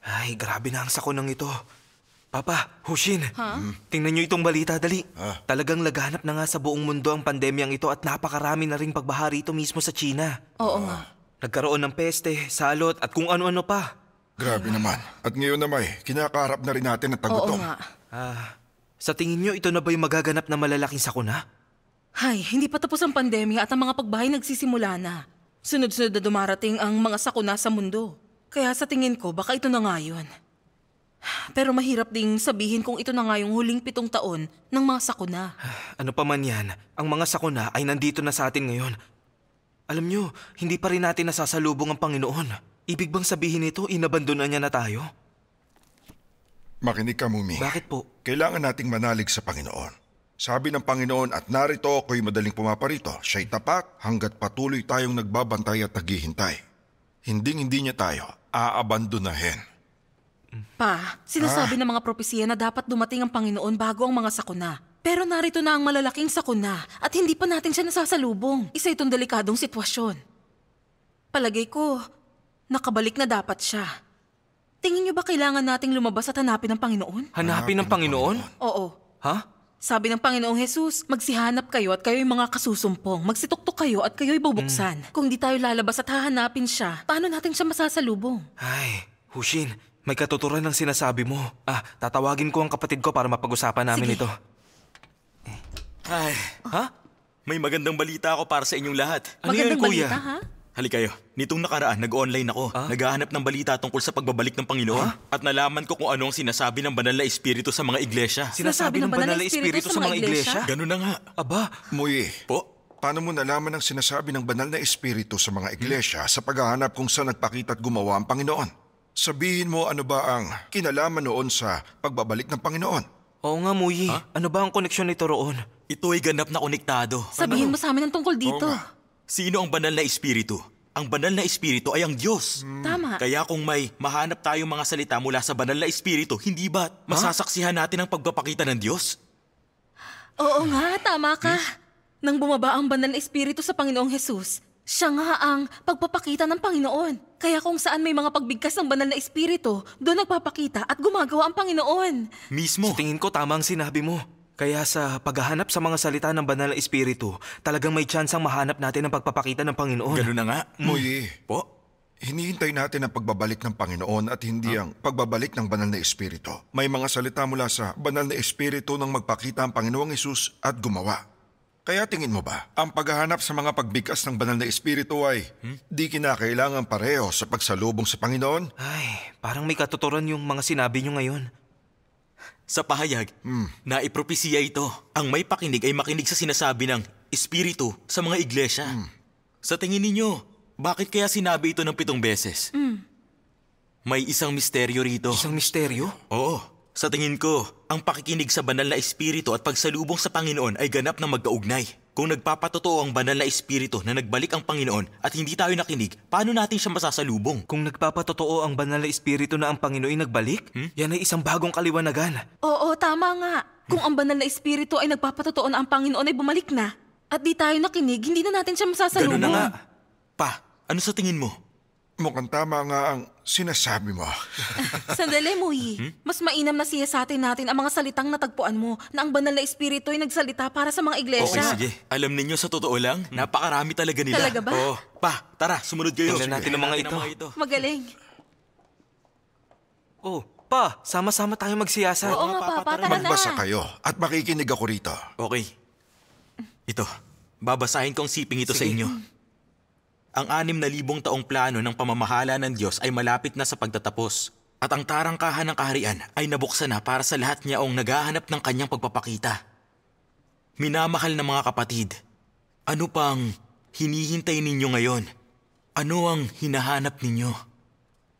Ay, grabe na ang sako ng ito. Papa, Hushin, huh? Hmm? tingnan niyo itong balita, dali. Ah. Talagang laganap na nga sa buong mundo ang pandemyang ito at napakarami na ring pagbahari ito mismo sa China. Oo ah. nga. Nagkaroon ng peste, salot at kung ano-ano pa. Grabe Ay, ah. naman. At ngayon naman, may, kinakaharap na rin natin ang tagutom. Oo nga. Ah, sa tingin niyo ito na ba yung magaganap na malalaking sakuna? Hay, hindi pa tapos ang pandemya at ang mga pagbahay nagsisimula na. Sunod-sunod na dumarating ang mga sakuna sa mundo. Kaya sa tingin ko, baka ito na nga yun. Pero mahirap ding sabihin kung ito na nga yung huling pitong taon ng mga sakuna. Ano pa man yan, ang mga sakuna ay nandito na sa atin ngayon. Alam nyo, hindi pa rin natin nasasalubong ang Panginoon. Ibig bang sabihin nito, inabandonan niya na tayo? Makinig ka, Mumi. Bakit po? Kailangan nating manalig sa Panginoon. Sabi ng Panginoon at narito ako'y madaling pumaparito. Siya'y tapat hanggat patuloy tayong nagbabantay at naghihintay. Hinding-hindi niya tayo aabandonahin. Pa, sinasabi ah. ng mga propesiya na dapat dumating ang Panginoon bago ang mga sakuna. Pero narito na ang malalaking sakuna at hindi pa natin siya nasasalubong. Isa itong delikadong sitwasyon. Palagay ko, nakabalik na dapat siya. Tingin niyo ba kailangan nating lumabas at hanapin ang Panginoon? Hanapin ng Panginoon? Panginoon? Oo. Ha? Sabi ng Panginoong Jesus, magsihanap kayo at kayo'y mga kasusumpong. Magsituktok kayo at kayo'y bubuksan. Mm. Kung di tayo lalabas at hahanapin siya, paano natin siya masasalubong? Ay, Hushin, may katuturan ng sinasabi mo. Ah, tatawagin ko ang kapatid ko para mapag-usapan namin Sige. ito. Eh, ay, ah. ha? May magandang balita ako para sa inyong lahat. Ano magandang yan, kuya? balita, ha? Halika Nitong nakaraan, nag-online ako. Ah? Naghahanap ng balita tungkol sa pagbabalik ng Panginoon. Ah? At nalaman ko kung ano ang sinasabi ng banal na espiritu sa mga iglesia. Sinasabi, sinasabi ng banal na espiritu sa mga iglesia? iglesia? Ganun na nga. Aba. Muye. Po? Paano mo nalaman ang sinasabi ng banal na espiritu sa mga iglesia hmm? sa paghahanap kung saan nagpakita at gumawa ang Panginoon? Sabihin mo ano ba ang kinalaman noon sa pagbabalik ng Panginoon? Oo nga, Muye. Ha? Ano ba ang koneksyon nito roon? Ito ay ganap na konektado. Sabihin ano? mo sa amin ang tungkol dito. Oo nga. Sino ang banal na espiritu? Ang banal na espiritu ay ang Diyos. Hmm. Tama. Kaya kung may mahanap tayong mga salita mula sa banal na espiritu, hindi ba masasaksihan natin ang pagpapakita ng Diyos? Oo nga, tama ka. Nang bumaba ang banal na espiritu sa Panginoong Hesus, siya nga ang pagpapakita ng Panginoon. Kaya kung saan may mga pagbigkas ng banal na espiritu, doon nagpapakita at gumagawa ang Panginoon. Mismo. Sa tingin ko tama ang sinabi mo. Kaya sa paghahanap sa mga salita ng banal na espiritu, talagang may tsansang mahanap natin ang pagpapakita ng Panginoon. Ganun na nga. Mm. Moy, eh. po, hinihintay natin ang pagbabalik ng Panginoon at hindi ah. ang pagbabalik ng banal na espiritu. May mga salita mula sa banal na espiritu nang magpakita ang Panginoong Isus at gumawa. Kaya tingin mo ba, ang paghahanap sa mga pagbigkas ng banal na espiritu ay hmm? di kinakailangan pareho sa pagsalubong sa Panginoon? Ay, parang may katuturan yung mga sinabi nyo ngayon. Sa pahayag, mm. na ipropesiya ito. Ang may pakinig ay makinig sa sinasabi ng Espiritu sa mga iglesia. Mm. Sa tingin ninyo, bakit kaya sinabi ito ng pitong beses? Mm. May isang misteryo rito. Isang misteryo? Oo. Sa tingin ko, ang pakikinig sa banal na espiritu at pagsalubong sa Panginoon ay ganap na magkaugnay. Kung nagpapatotoo ang banal na espiritu na nagbalik ang Panginoon at hindi tayo nakinig, paano natin siya masasalubong? Kung nagpapatotoo ang banal na espiritu na ang Panginoon ay nagbalik, hmm? yan ay isang bagong kaliwanagan. Oo, tama nga. Kung ang banal na espiritu ay nagpapatotoo na ang Panginoon ay bumalik na, at di tayo nakinig, hindi na natin siya masasalubong. Ganun na nga. Pa, ano sa tingin mo? Mukhang tama nga ang sinasabi mo. Sandali, Moy. Mas mainam na siya sa atin natin ang mga salitang natagpuan mo na ang banal na espiritu ay nagsalita para sa mga iglesia. Okay, sige. Alam ninyo, sa totoo lang, hmm. napakarami talaga nila. Talaga ba? Oo. Pa, tara, sumunod kayo. Tingnan natin ang mga ito. Magaling. Oh, pa, sama-sama tayo magsiyasat. Oo nga, pa, pa, tara na. Magbasa kayo at makikinig ako rito. Okay. Ito, babasahin kong siping ito sige. sa inyo. Hmm. Ang anim na libong taong plano ng pamamahala ng Diyos ay malapit na sa pagtatapos. At ang tarangkahan ng kaharian ay nabuksan na para sa lahat niyaong naghahanap ng kanyang pagpapakita. Minamahal na mga kapatid, ano pang hinihintay ninyo ngayon? Ano ang hinahanap ninyo?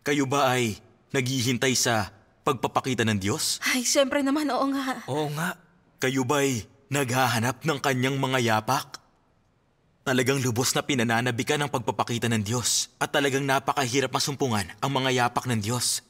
Kayo ba ay naghihintay sa pagpapakita ng Diyos? Ay, siyempre naman, oo nga. Oo nga. Kayo ba ay naghahanap ng kanyang mga yapak? Talagang lubos na pinananabikan ang pagpapakita ng Diyos at talagang napakahirap masumpungan ang mga yapak ng Diyos.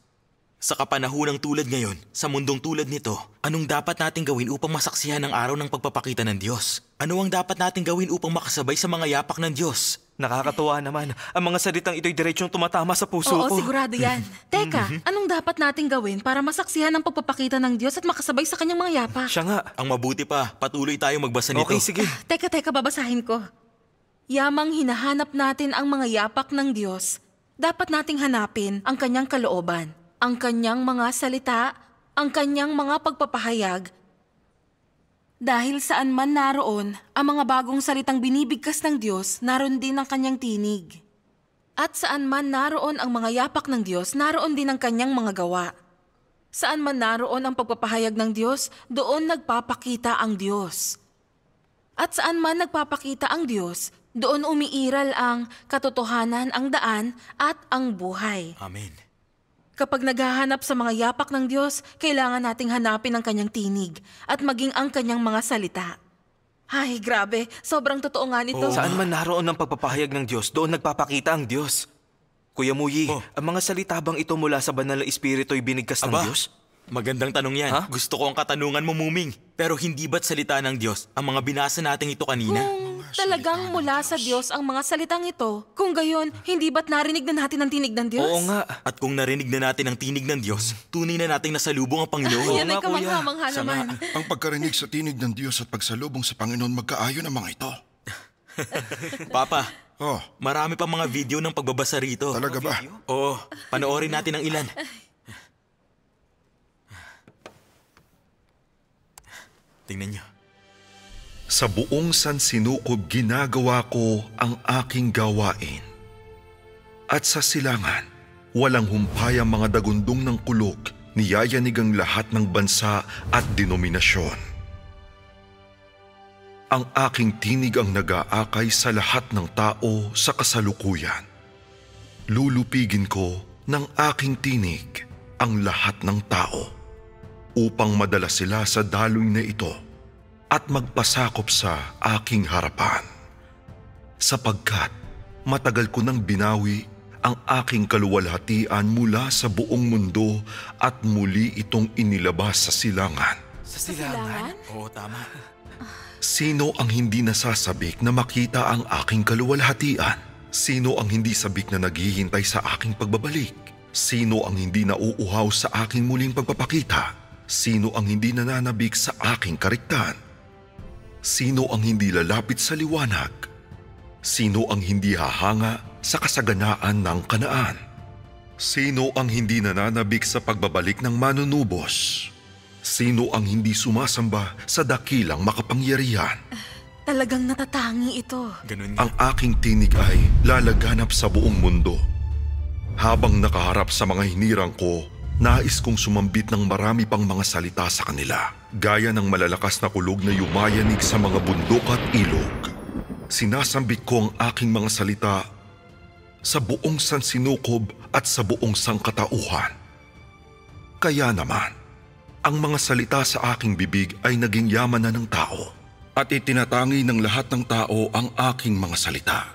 Sa kapanahunang tulad ngayon, sa mundong tulad nito, anong dapat nating gawin upang masaksihan ang araw ng pagpapakita ng Diyos? Ano ang dapat nating gawin upang makasabay sa mga yapak ng Diyos? Nakakatuwa naman. Ang mga salitang ito'y diretsyong tumatama sa puso Oo, ko. Oo, sigurado yan. Teka, mhm. anong dapat nating gawin para masaksihan ang pagpapakita ng Diyos at makasabay sa kanyang mga yapak? Siya nga. Ang mabuti pa, patuloy tayong magbasa nito. Okay, sige. Ah, teka, teka, babasahin ko. Yamang hinahanap natin ang mga yapak ng Diyos, dapat nating hanapin ang kanyang kalooban, ang kanyang mga salita, ang kanyang mga pagpapahayag. Dahil saan man naroon, ang mga bagong salitang binibigkas ng Diyos, naroon din ang kanyang tinig. At saan man naroon ang mga yapak ng Diyos, naroon din ang kanyang mga gawa. Saan man naroon ang pagpapahayag ng Diyos, doon nagpapakita ang Diyos. At saan man nagpapakita ang Diyos, doon umiiral ang katotohanan, ang daan at ang buhay. Amen. Kapag naghahanap sa mga yapak ng Diyos, kailangan nating hanapin ang kanyang tinig at maging ang kanyang mga salita. Ay, grabe. Sobrang totoo nga nito. Oh. Saan man naroon ang pagpapahayag ng Diyos, doon nagpapakita ang Diyos. Kuya Muyi, oh. ang mga salita bang ito mula sa banal na espiritu ay binigkas Aba. ng Diyos? Magandang tanong yan. Ha? Gusto ko ang katanungan mo, Muming. Pero hindi ba't salita ng Diyos ang mga binasa natin ito kanina? Kung talagang mula sa Diyos ang mga salitang ito, kung gayon, hindi ba't narinig na natin ang tinig ng Diyos? Oo nga. At kung narinig na natin ang tinig ng Diyos, tunay na nating nasalubong ang Panginoon. Yan ay kamanghamangha naman. ang pagkarinig sa tinig ng Diyos at pagsalubong sa Panginoon magkaayon ang mga ito. Papa, oh. marami pa mga video ng pagbabasa rito. Talaga ba? Oo, panoorin natin ang ilan. Tingnan niyo. Sa buong sansinukob ginagawa ko ang aking gawain. At sa silangan, walang humpay ang mga dagundong ng kulok, niyayanig ang lahat ng bansa at denominasyon. Ang aking tinig ang nag-aakay sa lahat ng tao sa kasalukuyan. Lulupigin ko ng aking tinig ang lahat ng tao upang madala sila sa daloy na ito at magpasakop sa aking harapan. Sapagkat matagal ko nang binawi ang aking kaluwalhatian mula sa buong mundo at muli itong inilabas sa silangan. Sa silangan? Oo, tama. Sino ang hindi nasasabik na makita ang aking kaluwalhatian? Sino ang hindi sabik na naghihintay sa aking pagbabalik? Sino ang hindi nauuhaw sa aking muling pagpapakita? Sino ang hindi nananabik sa aking kariktan? Sino ang hindi lalapit sa liwanag? Sino ang hindi hahanga sa kasaganaan ng kanaan? Sino ang hindi nananabik sa pagbabalik ng manunubos? Sino ang hindi sumasamba sa dakilang makapangyarihan? Ah, talagang natatangi ito. Ganun Ang aking tinig ay lalaganap sa buong mundo. Habang nakaharap sa mga hinirang ko, Nais kong sumambit ng marami pang mga salita sa kanila, gaya ng malalakas na kulog na yumayanig sa mga bundok at ilog. Sinasambit ko ang aking mga salita sa buong sansinukob at sa buong sangkatauhan. Kaya naman, ang mga salita sa aking bibig ay naging yaman na ng tao at itinatangi ng lahat ng tao ang aking mga salita.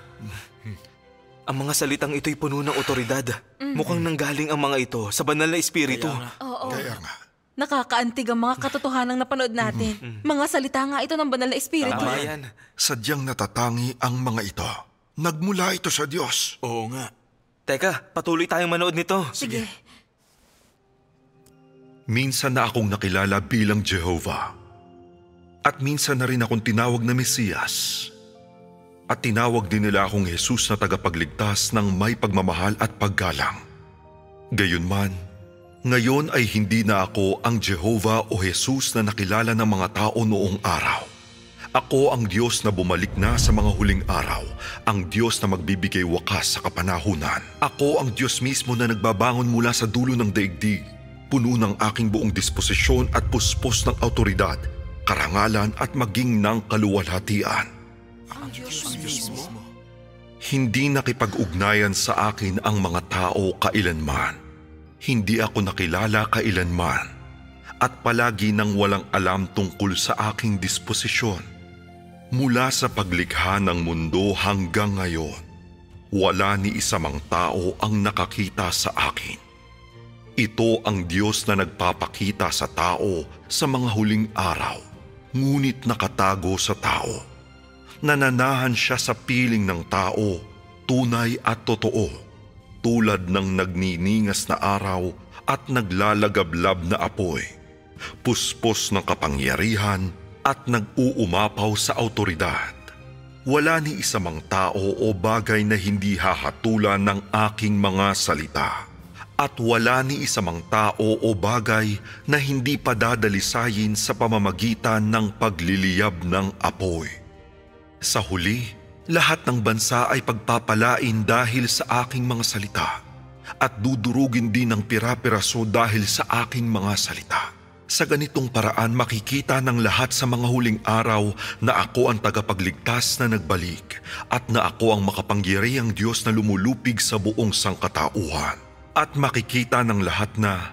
Ang mga salitang ito'y puno ng otoridad. Mm. Mukhang nanggaling ang mga ito sa banal na espiritu. Kaya nga. Oo. Kaya nga. Nakakaantig ang mga katotohanang napanood natin. Mm-hmm. mm-hmm. Mga salita nga ito ng banal na espiritu. Tama yan. Sadyang natatangi ang mga ito. Nagmula ito sa Diyos. Oo nga. Teka, patuloy tayong manood nito. Sige. Sige. Minsan na akong nakilala bilang Jehovah. At minsan na rin akong tinawag na Mesiyas. Mesiyas at tinawag din nila akong Jesus na tagapagligtas ng may pagmamahal at paggalang. Gayunman, ngayon ay hindi na ako ang Jehova o Jesus na nakilala ng mga tao noong araw. Ako ang Diyos na bumalik na sa mga huling araw, ang Diyos na magbibigay wakas sa kapanahunan. Ako ang Diyos mismo na nagbabangon mula sa dulo ng daigdig, puno ng aking buong disposisyon at puspos ng autoridad, karangalan at maging ng kaluwalhatian ang Diyos, ang Diyos mismo. Hindi nakipag-ugnayan sa akin ang mga tao kailanman. Hindi ako nakilala kailanman at palagi nang walang alam tungkol sa aking disposisyon. Mula sa paglikha ng mundo hanggang ngayon, wala ni isamang tao ang nakakita sa akin. Ito ang Diyos na nagpapakita sa tao sa mga huling araw, ngunit nakatago sa tao nananahan siya sa piling ng tao, tunay at totoo, tulad ng nagniningas na araw at naglalagablab na apoy, puspos ng kapangyarihan at nag-uumapaw sa autoridad. Wala ni isa mang tao o bagay na hindi hahatulan ng aking mga salita at wala ni isamang tao o bagay na hindi padadalisayin sa pamamagitan ng pagliliyab ng apoy. Sa huli, lahat ng bansa ay pagpapalain dahil sa aking mga salita at dudurugin din ng pira-piraso dahil sa aking mga salita. Sa ganitong paraan makikita ng lahat sa mga huling araw na ako ang tagapagligtas na nagbalik at na ako ang makapangyarihang Diyos na lumulupig sa buong sangkatauhan. At makikita ng lahat na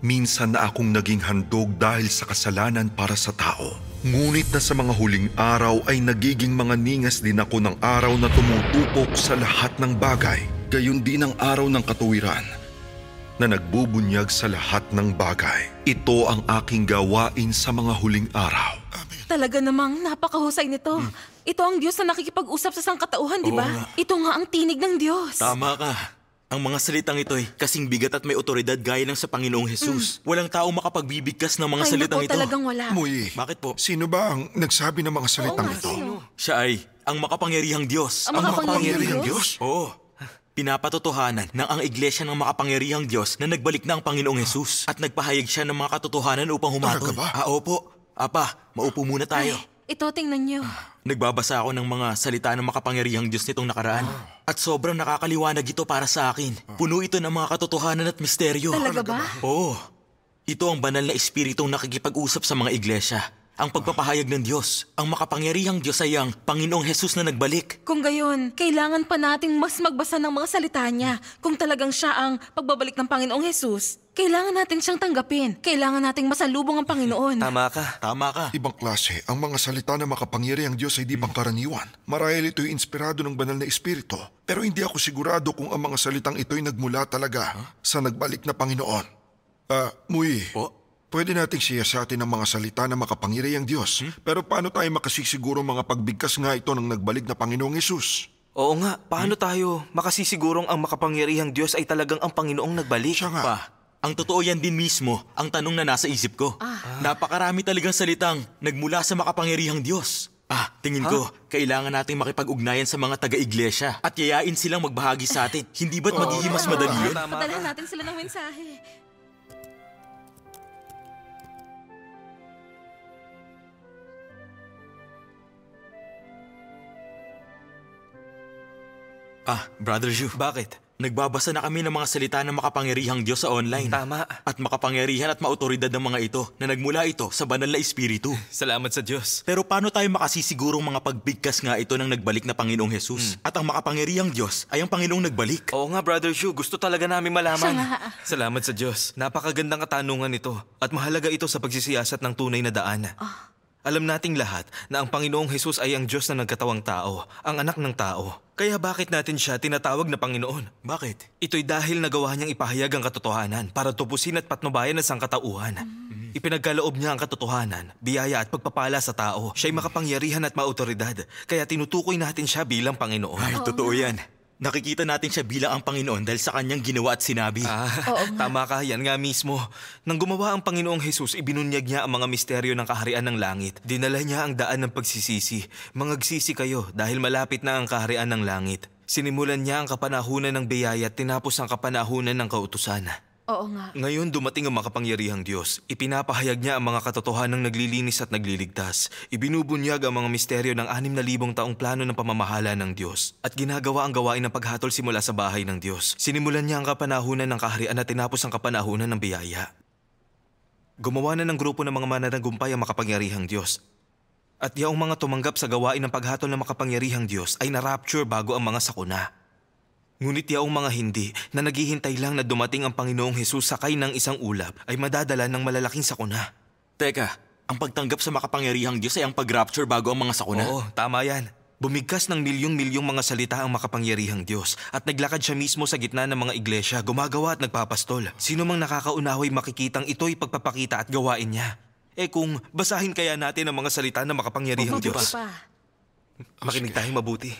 minsan na akong naging handog dahil sa kasalanan para sa tao Ngunit na sa mga huling araw ay nagiging mga ningas din ako ng araw na tumutupok sa lahat ng bagay, gayon din ang araw ng katuwiran na nagbubunyag sa lahat ng bagay. Ito ang aking gawain sa mga huling araw. Amen. Talaga namang napakahusay nito. Hmm. Ito ang Diyos na nakikipag-usap sa sangkatauhan, di ba? Ito nga ang tinig ng Diyos. Tama ka. Ang mga salitang ito ay kasing bigat at may otoridad gaya ng sa Panginoong Jesus. Mm. Walang tao makapagbibigkas ng mga ay, salitang naku, ito. talagang wala. Muy, Bakit po? sino ba ang nagsabi ng mga salitang Oo, ito? sino? Siya ay ang makapangyarihang Diyos. Ang makapangyarihang Diyos? Oo. Pinapatotohanan ng ang iglesia ng makapangyarihang Diyos na nagbalik na ang Panginoong Jesus at nagpahayag siya ng mga katotohanan upang humatol. Talaga ba? Ah, opo. Apa, maupo muna tayo. Ay. Ito, tingnan niyo. Nagbabasa ako ng mga salita ng makapangyarihang Diyos nitong nakaraan. At sobrang nakakaliwanag ito para sa akin. Puno ito ng mga katotohanan at misteryo. Talaga ba? Oo. Ito ang banal na espiritong nakikipag-usap sa mga iglesia. Ang pagpapahayag ng Diyos, ang makapangyarihang Diyos ay ang Panginoong Hesus na nagbalik. Kung gayon, kailangan pa nating mas magbasa ng mga salita niya kung talagang siya ang pagbabalik ng Panginoong Hesus. Kailangan natin siyang tanggapin. Kailangan nating masalubong ang Panginoon. Tama ka. Tama ka. Ibang klase, ang mga salita na makapangyari ang Diyos ay di pangkaraniwan. Marahil ito'y inspirado ng banal na espiritu. Pero hindi ako sigurado kung ang mga salitang ito'y nagmula talaga huh? sa nagbalik na Panginoon. Ah, uh, Muy. Po? Pwede nating siyasatin ang mga salita na makapangyari ang Diyos. Hmm? Pero paano tayo makasisiguro mga pagbigkas nga ito ng nagbalik na Panginoong Yesus? Oo nga, paano hmm? tayo makasisigurong ang makapangyarihang Diyos ay talagang ang Panginoong nagbalik? Siya nga. Pa, ang totoo yan din mismo ang tanong na nasa isip ko. Ah. Napakarami talagang salitang nagmula sa makapangyarihang Diyos. Ah, tingin huh? ko, kailangan nating makipag-ugnayan sa mga taga-iglesia at yayain silang magbahagi sa atin. Hindi ba't magiging mas madali yun? Padalan natin sila ng mensahe. Ah, Brother Ju, bakit? Nagbabasa na kami ng mga salita ng makapangyarihang Diyos sa online. Tama. At makapangyarihan at mautoridad ng mga ito na nagmula ito sa banal na espiritu. Salamat sa Diyos. Pero paano tayo makasisigurong mga pagbigkas nga ito ng nagbalik na Panginoong Jesus? Hmm. At ang makapangyarihang Diyos ay ang Panginoong nagbalik. Oo nga, Brother Shu. Gusto talaga namin malaman. Sana. Salamat sa Diyos. Napakagandang katanungan ito. At mahalaga ito sa pagsisiyasat ng tunay na daan. Oh. Alam nating lahat na ang Panginoong Hesus ay ang Diyos na nagkatawang tao, ang anak ng tao. Kaya bakit natin siya tinatawag na Panginoon? Bakit? Ito'y dahil nagawa niyang ipahayag ang katotohanan para tupusin at patnubayan ang sangkatauhan. Mm. Mm-hmm. Ipinagkaloob niya ang katotohanan, biyaya at pagpapala sa tao. Siya'y makapangyarihan at maautoridad, kaya tinutukoy natin siya bilang Panginoon. Ay, totoo yan. Nakikita natin siya bilang ang Panginoon dahil sa kanyang ginawa at sinabi. Ah, Oo tama ka, yan nga mismo. Nang gumawa ang Panginoong Jesus, ibinunyag niya ang mga misteryo ng kaharian ng langit. Dinala niya ang daan ng pagsisisi. Mangagsisi kayo dahil malapit na ang kaharian ng langit. Sinimulan niya ang kapanahunan ng biyaya at tinapos ang kapanahunan ng kautusan. Oo nga. Ngayon dumating ang makapangyarihang Diyos. Ipinapahayag niya ang mga katotohanan ng naglilinis at nagliligtas. Ibinubunyag ang mga misteryo ng na libong taong plano ng pamamahala ng Diyos. At ginagawa ang gawain ng paghatol simula sa bahay ng Diyos. Sinimulan niya ang kapanahunan ng kaharian at tinapos ang kapanahunan ng biyaya. Gumawa na ng grupo ng mga mananagumpay ang makapangyarihang Diyos. At yaong mga tumanggap sa gawain ng paghatol ng makapangyarihang Diyos ay na-rapture bago ang mga sakuna. Ngunit yaong mga hindi na naghihintay lang na dumating ang Panginoong Hesus sakay ng isang ulap ay madadala ng malalaking sakuna. Teka, ang pagtanggap sa makapangyarihang Diyos ay ang pag-rapture bago ang mga sakuna? Oo, tama yan. Bumigkas ng milyong-milyong mga salita ang makapangyarihang Diyos at naglakad siya mismo sa gitna ng mga iglesia, gumagawa at nagpapastol. Sino mang nakakaunaway makikitang ito'y pagpapakita at gawain niya. Eh kung basahin kaya natin ang mga salita ng makapangyarihang Diyos. Pa. Makinig tayong mabuti.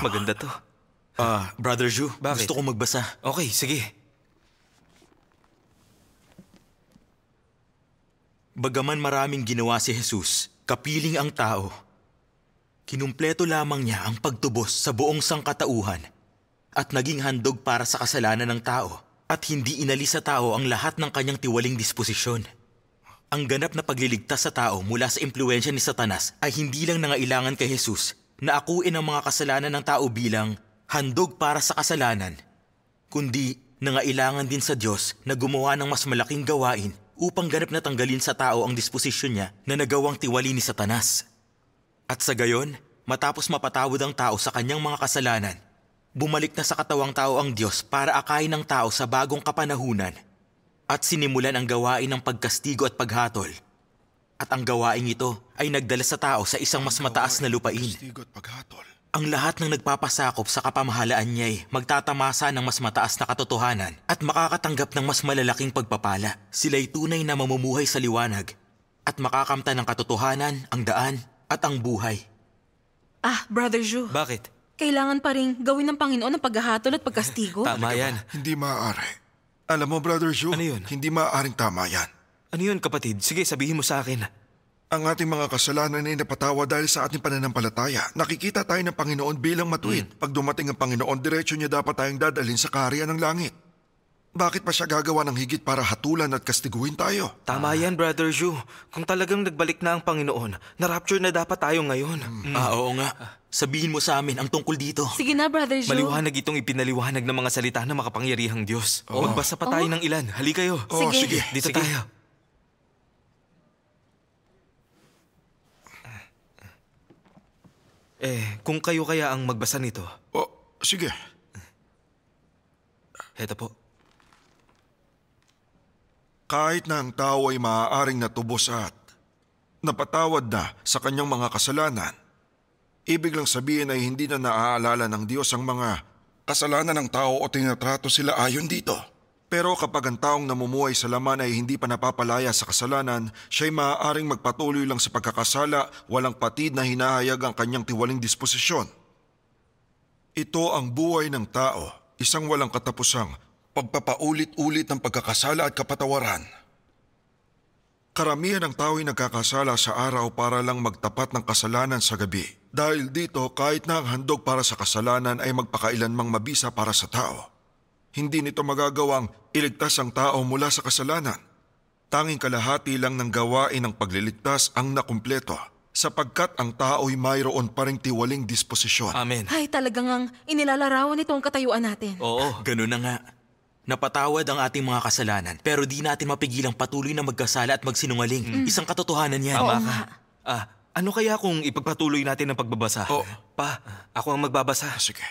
Maganda to. Ah, uh, Brother Zhu, Bakit? gusto kong magbasa. Okay, sige. Bagaman maraming ginawa si Jesus, kapiling ang tao. Kinumpleto lamang niya ang pagtubos sa buong sangkatauhan at naging handog para sa kasalanan ng tao at hindi inalis sa tao ang lahat ng kanyang tiwaling disposisyon. Ang ganap na pagliligtas sa tao mula sa impluensya ni Satanas ay hindi lang nangailangan kay Jesus na akuin ang mga kasalanan ng tao bilang handog para sa kasalanan, kundi nangailangan din sa Diyos na gumawa ng mas malaking gawain upang ganap na tanggalin sa tao ang disposisyon niya na nagawang tiwali ni Satanas. At sa gayon, matapos mapatawad ang tao sa kanyang mga kasalanan, bumalik na sa katawang tao ang Diyos para akayin ng tao sa bagong kapanahunan at sinimulan ang gawain ng pagkastigo at paghatol. At ang gawain ito ay nagdala sa tao sa isang mas mataas na lupain. Pagkastigo at paghatol. Ang lahat ng nagpapasakop sa kapamahalaan niya ay magtatamasa ng mas mataas na katotohanan at makakatanggap ng mas malalaking pagpapala. Sila'y tunay na mamumuhay sa liwanag at makakamta ng katotohanan, ang daan at ang buhay. Ah, Brother Ju. Bakit? Kailangan pa rin gawin ng Panginoon ang paghahatol at pagkastigo. tama yan. Hindi maaari. Alam mo, Brother Ju, ano yun? hindi maaaring tama yan. Ano yun, kapatid? Sige, sabihin mo sa akin. Ang ating mga kasalanan ay napatawa dahil sa ating pananampalataya. Nakikita tayo ng Panginoon bilang matuwid. Mm. Pag dumating ang Panginoon, diretsyo niya dapat tayong dadalhin sa kaharian ng langit. Bakit pa siya gagawa ng higit para hatulan at kastiguhin tayo? Tama ah. yan, Brother Ju. Kung talagang nagbalik na ang Panginoon, na-rapture na dapat tayo ngayon. Mm. Ah, oo nga. Sabihin mo sa amin ang tungkol dito. Sige na, Brother Ju. Maliwanag itong ipinaliwanag ng mga salita ng makapangyarihang Diyos. Oh. Magbasa pa tayo oh. ng ilan. Halika kayo. Oh, sige. sige. Dito sige. tayo. Eh, kung kayo kaya ang magbasa nito. Oh, sige. Heto po. Kahit na ang tao ay maaaring natubos at napatawad na sa kanyang mga kasalanan, ibig lang sabihin ay hindi na naaalala ng Diyos ang mga kasalanan ng tao o tinatrato sila ayon dito. Pero kapag ang taong namumuhay sa laman ay hindi pa napapalaya sa kasalanan, siya'y maaaring magpatuloy lang sa pagkakasala, walang patid na hinahayag ang kanyang tiwaling disposisyon. Ito ang buhay ng tao, isang walang katapusang pagpapaulit-ulit ng pagkakasala at kapatawaran. Karamihan ng tao ay nagkakasala sa araw para lang magtapat ng kasalanan sa gabi. Dahil dito, kahit na ang handog para sa kasalanan ay magpakailanmang mabisa para sa tao. Hindi nito magagawang iligtas ang tao mula sa kasalanan. Tanging kalahati lang ng gawain ng pagliligtas ang nakumpleto sapagkat ang tao'y mayroon pa ring tiwaling disposisyon. Amen. Ay, talagang ang inilalarawan nito ang katayuan natin. Oo, ah, ganun na nga. Napatawad ang ating mga kasalanan, pero di natin ang patuloy na magkasala at magsinungaling. Mm. Isang katotohanan yan. Tama ka. Ah, ano kaya kung ipagpatuloy natin ang pagbabasa? Oh. Pa, ako ang magbabasa. Ah, sige.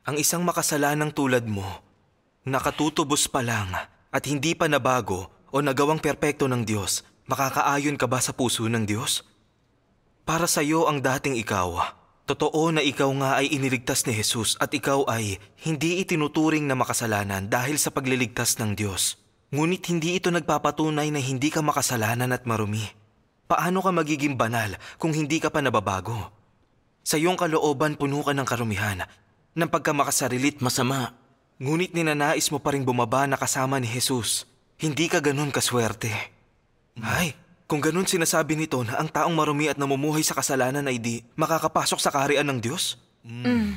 Ang isang makasalanang tulad mo, nakatutubos pa lang at hindi pa nabago o nagawang perpekto ng Diyos, makakaayon ka ba sa puso ng Diyos? Para sa iyo ang dating ikaw, totoo na ikaw nga ay iniligtas ni Jesus at ikaw ay hindi itinuturing na makasalanan dahil sa pagliligtas ng Diyos. Ngunit hindi ito nagpapatunay na hindi ka makasalanan at marumi. Paano ka magiging banal kung hindi ka pa nababago? Sa iyong kalooban puno ka ng karumihan ng pagkamakasarilit masama. Ngunit ninanais mo pa rin bumaba na kasama ni Jesus. Hindi ka ganun kaswerte. Ay, kung ganun sinasabi nito na ang taong marumi at namumuhay sa kasalanan ay di makakapasok sa kaharian ng Diyos? Mm. mm.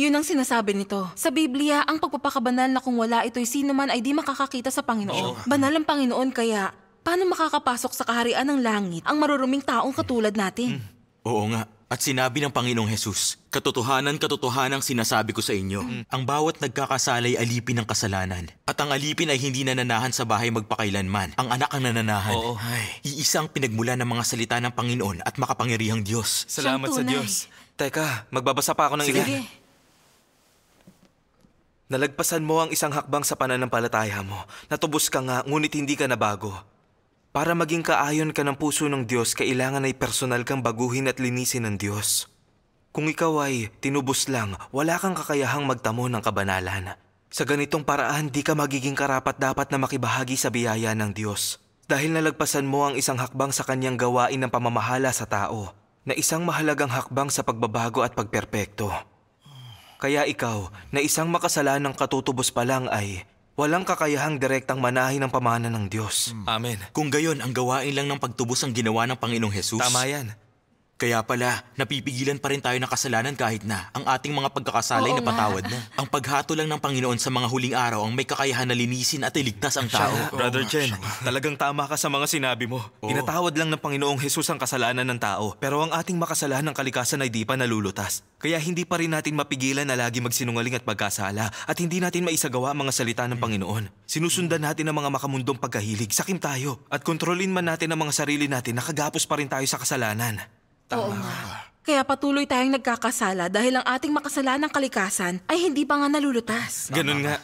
yun ang sinasabi nito. Sa Biblia, ang pagpapakabanal na kung wala ito'y sino man ay di makakakita sa Panginoon. Oo. Banal ang Panginoon kaya, paano makakapasok sa kaharian ng langit ang maruruming taong katulad natin? Mm. Oo nga. At sinabi ng Panginoong Hesus, Katotohanan, katotohanan ang sinasabi ko sa inyo. Mm. Ang bawat nagkakasalay alipin ng kasalanan. At ang alipin ay hindi nananahan sa bahay magpakailanman. Ang anak ang nananahan. Oo. Ay, iisa ang pinagmula ng mga salita ng Panginoon at makapangyarihang Diyos. Salamat sa Diyos. Teka, magbabasa pa ako ng ilan. Sige. Nalagpasan mo ang isang hakbang sa pananampalataya mo. Natubos ka nga, ngunit hindi ka nabago. Para maging kaayon ka ng puso ng Diyos, kailangan ay personal kang baguhin at linisin ng Diyos. Kung ikaw ay tinubos lang, wala kang kakayahang magtamo ng kabanalan. Sa ganitong paraan, di ka magiging karapat-dapat na makibahagi sa biyaya ng Diyos. Dahil nalagpasan mo ang isang hakbang sa kanyang gawain ng pamamahala sa tao, na isang mahalagang hakbang sa pagbabago at pagperpekto. Kaya ikaw, na isang makasalanang katutubos pa lang ay walang kakayahang direktang manahin ang pamana ng Diyos. Hmm. Amen. Kung gayon, ang gawain lang ng pagtubos ang ginawa ng Panginoong Hesus. Tama yan. Kaya pala, napipigilan pa rin tayo ng kasalanan kahit na ang ating mga pagkakasala ay napatawad na. Ang paghato lang ng Panginoon sa mga huling araw ang may kakayahan na linisin at iligtas ang tao. Siya, Brother Chen, talagang tama ka sa mga sinabi mo. Oo. Tinatawad lang ng Panginoong Hesus ang kasalanan ng tao, pero ang ating ng kalikasan ay di pa nalulutas. Kaya hindi pa rin natin mapigilan na lagi magsinungaling at pagkasala at hindi natin maisagawa ang mga salita ng Panginoon. Sinusundan natin ang mga makamundong pagkahilig, sakim tayo, at kontrolin man natin ang mga sarili natin nakagapos pa rin tayo sa kasalanan. Tama Oo nga. Kaya patuloy tayong nagkakasala dahil ang ating makasalanang kalikasan ay hindi pa nga nalulutas. Ganun nga.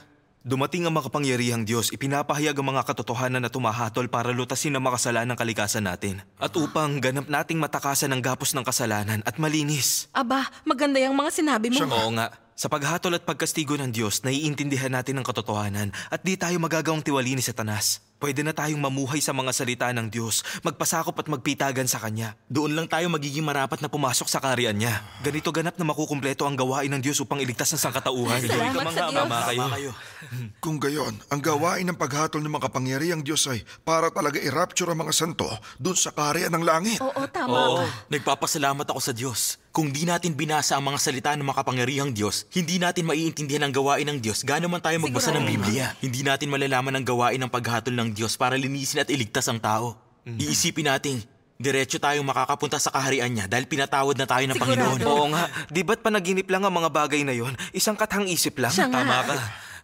Dumating ang makapangyarihang Diyos, ipinapahayag ang mga katotohanan na tumahatol para lutasin ang makasalanang kalikasan natin. At upang ganap nating matakasan ang gapos ng kasalanan at malinis. Aba, maganda yung mga sinabi mo. Siya nga. Oo nga. Sa paghatol at pagkastigo ng Diyos, naiintindihan natin ang katotohanan at di tayo magagawang tiwali ni Satanas. Pwede na tayong mamuhay sa mga salita ng Diyos, magpasakop at magpitagan sa Kanya. Doon lang tayo magiging marapat na pumasok sa kaharian Niya. Ganito ganap na makukumpleto ang gawain ng Diyos upang iligtas ang sangkatauhan. Salamat sa Diyos. Tama kayo. kayo. Kung gayon, ang gawain ng paghatol ng makapangyariang Diyos ay para talaga i-rapture ang mga santo doon sa kaharian ng langit. Oo, tama Oo, ka. nagpapasalamat ako sa Diyos. Kung di natin binasa ang mga salita ng makapangyarihang Diyos, hindi natin maiintindihan ang gawain ng Diyos, gaano man tayo magbasa Sigurado. ng Biblia. Hindi natin malalaman ang gawain ng paghatol ng ng Diyos para linisin at iligtas ang tao. Mm-hmm. Iisipin nating, diretso tayong makakapunta sa kaharian niya dahil pinatawad na tayo ng Sigurado. Panginoon. Oo nga, di ba't panaginip lang ang mga bagay na yon? Isang katang isip lang? Siya Tama nga. ka.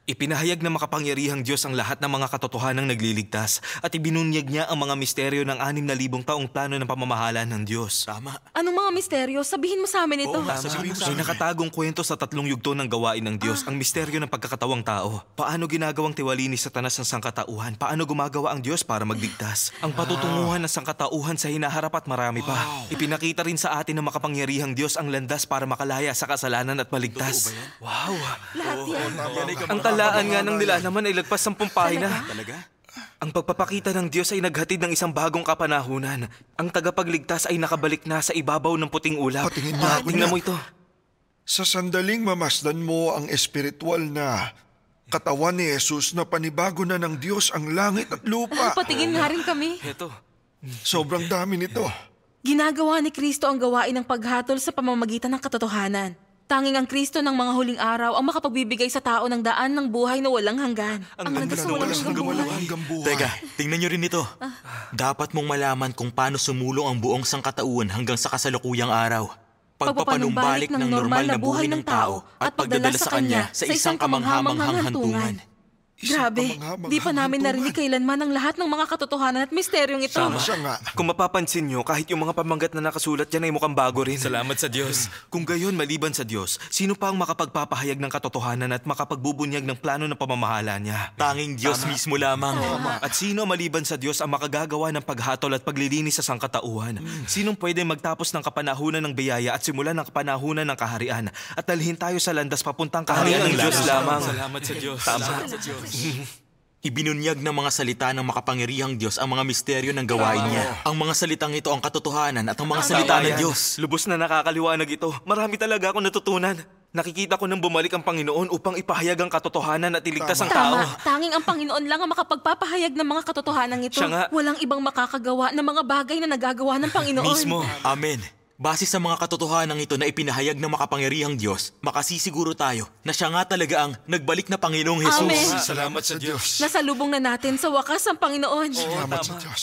Ipinahayag na makapangyarihang Diyos ang lahat ng mga katotohanang nagliligtas at ibinunyag niya ang mga misteryo ng anim na libong taong plano ng pamamahala ng Diyos. Tama. Anong mga misteryo? Sabihin mo sa amin ito. Oo, Tama. Sabihin mo sa amin. May nakatagong kwento sa tatlong yugto ng gawain ng Diyos, ah. ang misteryo ng pagkakatawang tao. Paano ginagawang tiwali ni Satanas ang sangkatauhan? Paano gumagawa ang Diyos para magligtas? Ang ah. patutunguhan ng sangkatauhan sa hinaharap at marami pa. Wow. Ipinakita rin sa atin ng makapangyarihang Diyos ang landas para makalaya sa kasalanan at maligtas. Wow. Lahat yan. Oh, oh, oh, oh. Ang Alalaan nga ng nilalaman ay lagpas sampung pahina. Talaga? Ang pagpapakita ng Diyos ay naghatid ng isang bagong kapanahunan. Ang tagapagligtas ay nakabalik na sa ibabaw ng puting ulap. Patingin na ako Tingnan mo ito. Sa sandaling mamasdan mo ang espiritual na katawan ni Jesus na panibago na ng Diyos ang langit at lupa. Patingin nga rin kami. Ito. Sobrang dami nito. Ginagawa ni Kristo ang gawain ng paghatol sa pamamagitan ng katotohanan. Tanging ang Kristo ng mga huling araw ang makapagbibigay sa tao ng daan ng buhay na walang hanggan. Ang, ang ganda ng walang hanggang buhay. hanggang buhay. Teka, tingnan nyo rin ito. Ah. Dapat mong malaman kung paano sumulong ang buong sangkatauhan hanggang sa kasalukuyang araw. Pagpapanumbalik ng normal na buhay ng tao at pagdadala sa kanya sa isang kamanghamanghang hantungan. Grabe, di pa namin narinig kailanman ang lahat ng mga katotohanan at misteryong ito. Tama. Siya nga. Kung mapapansin nyo, kahit yung mga pamanggat na nakasulat dyan ay mukhang bago rin. Salamat sa Diyos. Kung gayon, maliban sa Diyos, sino pa ang makapagpapahayag ng katotohanan at makapagbubunyag ng plano ng pamamahala niya? Tanging Diyos Tama. mismo lamang. Tama. At sino maliban sa Diyos ang makagagawa ng paghatol at paglilinis sa sangkatauhan? Hmm. Sinong pwede magtapos ng kapanahunan ng biyaya at simulan ng kapanahunan ng kaharian? At dalhin tayo sa landas papuntang kaharian ng Diyos lamang. Salamat sa Diyos. Tama. Salamat sa Diyos. Diyos. Ibinunyag ng mga salita ng makapangyarihang Diyos ang mga misteryo ng gawain niya. Ang mga salitang ito ang katotohanan at ang mga salita ng Diyos. Lubos na nakakaliwanag ito. Marami talaga akong natutunan. Nakikita ko nang bumalik ang Panginoon upang ipahayag ang katotohanan at iligtas ang tao. Tama. Tanging ang Panginoon lang ang makapagpapahayag ng mga katotohanan ito. Siya nga. Walang ibang makakagawa ng mga bagay na nagagawa ng Panginoon. Mismo. Amen. Base sa mga katotohanan ito na ipinahayag ng makapangyarihang Diyos, makasisiguro tayo na siya nga talaga ang nagbalik na Panginoong Jesus. Amen. Salamat sa Diyos. Nasalubong na natin sa wakas ang Panginoon. Oo, Salamat tama. sa Diyos.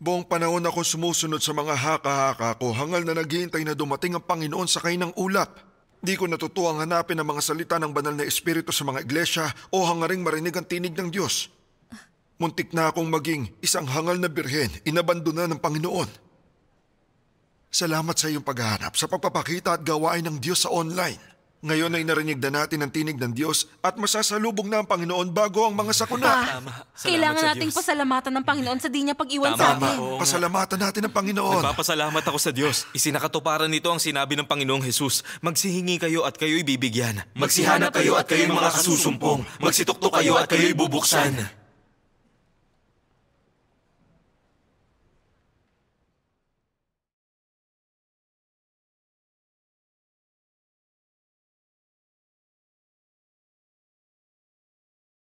Buong panahon ako sumusunod sa mga haka-haka ko hangal na naghihintay na dumating ang Panginoon sa ng ulap. Di ko natutuwang hanapin ang mga salita ng banal na espiritu sa mga iglesia o hangaring marinig ang tinig ng Diyos. Muntik na akong maging isang hangal na birhen, inabandona ng Panginoon. Salamat sa iyong paghahanap sa pagpapakita at gawain ng Diyos sa online. Ngayon ay narinig na natin ang tinig ng Diyos at masasalubong na ang Panginoon bago ang mga sakuna. Ah, Tama. Kailangan nating Diyos. pasalamatan ng Panginoon sa di niya pag-iwan Tama. sa atin. Oo Pasalamatan natin ang Panginoon. Nagpapasalamat ako sa Diyos. Isinakatuparan nito ang sinabi ng Panginoong Jesus. Magsihingi kayo at kayo'y bibigyan. Magsihanap kayo at kayo'y mga kasusumpong. Magsituktok kayo at kayo'y bubuksan.